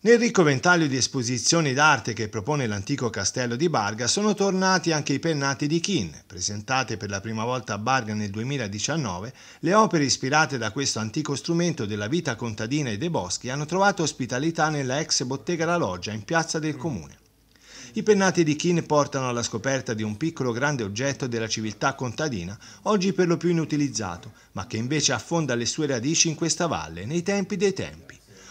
Nel ricco ventaglio di esposizioni d'arte che propone l'antico castello di Barga sono tornati anche i pennati di Kin, presentate per la prima volta a Barga nel 2019, le opere ispirate da questo antico strumento della vita contadina e dei boschi hanno trovato ospitalità nella ex bottega La Loggia in piazza del mm. comune. I pennati di Kin portano alla scoperta di un piccolo grande oggetto della civiltà contadina, oggi per lo più inutilizzato, ma che invece affonda le sue radici in questa valle, nei tempi dei tempi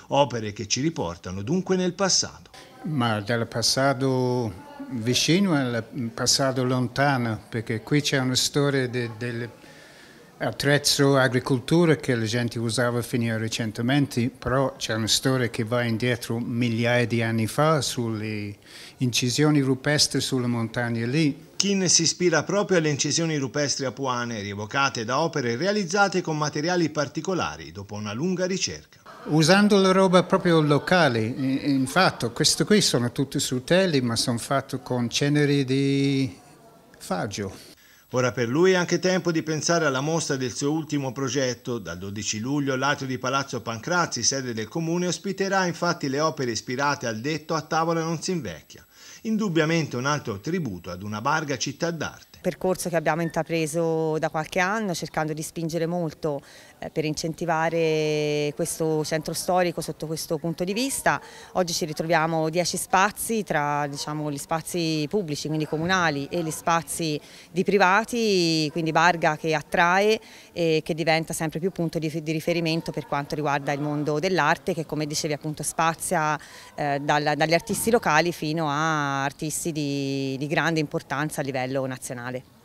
opere che ci riportano dunque nel passato. Ma dal passato vicino al passato lontano, perché qui c'è una storia de, dell'attrezzo agricoltura che la gente usava fino a recentemente, però c'è una storia che va indietro migliaia di anni fa sulle incisioni rupestri sulle montagne lì. Kin si ispira proprio alle incisioni rupestri apuane rievocate da opere realizzate con materiali particolari dopo una lunga ricerca usando la roba proprio locale, infatti questo qui sono tutti sutelli, ma sono fatti con ceneri di faggio. Ora per lui è anche tempo di pensare alla mostra del suo ultimo progetto. Dal 12 luglio l'atrio di Palazzo Pancrazzi, sede del comune, ospiterà infatti le opere ispirate al detto A tavola non si invecchia. Indubbiamente un altro tributo ad una Barga città d'arte percorso che abbiamo intrapreso da qualche anno cercando di spingere molto eh, per incentivare questo centro storico sotto questo punto di vista. Oggi ci ritroviamo 10 spazi tra diciamo, gli spazi pubblici, quindi comunali, e gli spazi di privati, quindi Barga che attrae e che diventa sempre più punto di, di riferimento per quanto riguarda il mondo dell'arte che come dicevi appunto spazia eh, dal, dagli artisti locali fino a artisti di, di grande importanza a livello nazionale.